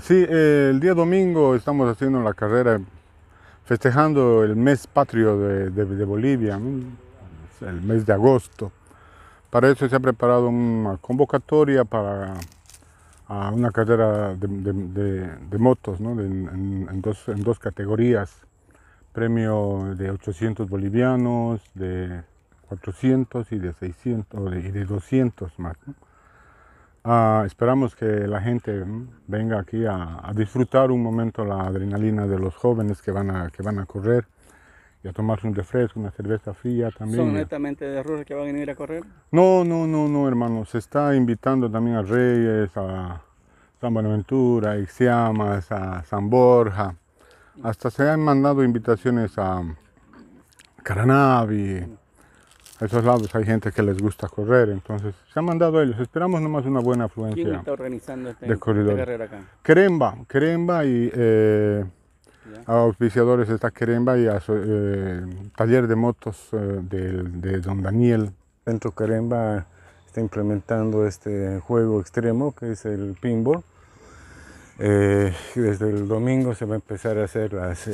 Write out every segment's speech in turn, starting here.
Sí, el día domingo estamos haciendo la carrera festejando el mes patrio de, Bolivia, el mes de agosto. Para eso se ha preparado una convocatoria para una carrera de, motos ¿no? en, dos, en dos categorías, premio de 800 bolivianos, de 400 y de 600 y de 200 más. Ah, esperamos que la gente mm, venga aquí a, disfrutar un momento la adrenalina de los jóvenes que van a, que van a correr y a tomarse un refresco, una cerveza fría también. ¿Son netamente de Rusia que van a venir a correr? No, no, no, no, hermano. Se está invitando también a Reyes, a San Buenaventura, a Ixiamas, a San Borja. Hasta se han mandado invitaciones a Caranavi en esos lados hay gente que les gusta correr, entonces se han mandado ellos. Esperamos nomás una buena afluencia. ¿Quién está organizando este, de carrera acá? y eh, a auspiciadores está Queremba y a, eh, taller de motos eh, de, Don Daniel. Centro Queremba está implementando este juego extremo que es el pinball. desde el domingo se va a empezar a hacer las,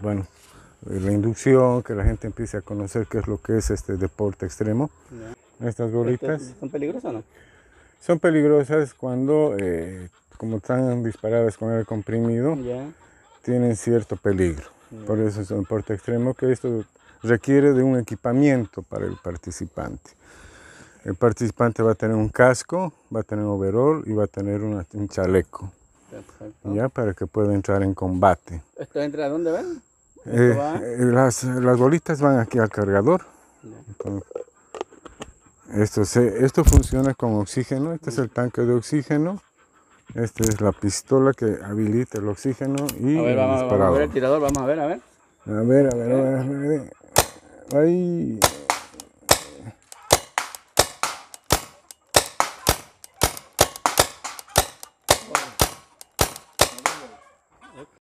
bueno, eh, la inducción, que la gente empiece a conocer qué es lo que es este deporte extremo. Estas bolitas. Este, ¿Son peligrosas o no? Son peligrosas cuando, eh, como están disparadas con el comprimido, tienen cierto peligro. Por eso es un deporte extremo que esto requiere de un equipamiento para el participante. El participante va a tener un casco, va a tener un overall y va a tener un chaleco. Ya, para que pueda entrar en combate. ¿Esto entra a dónde va eh, eh, las, bolitas van aquí al cargador. esto, se, esto funciona con oxígeno. Este es el tanque de oxígeno. Esta es la pistola que habilita el oxígeno y a ver, vamos, el disparador. Vamos a ver el tirador, vamos a ver, a ver. A ver, a ver, a ver. A ver. Ahí.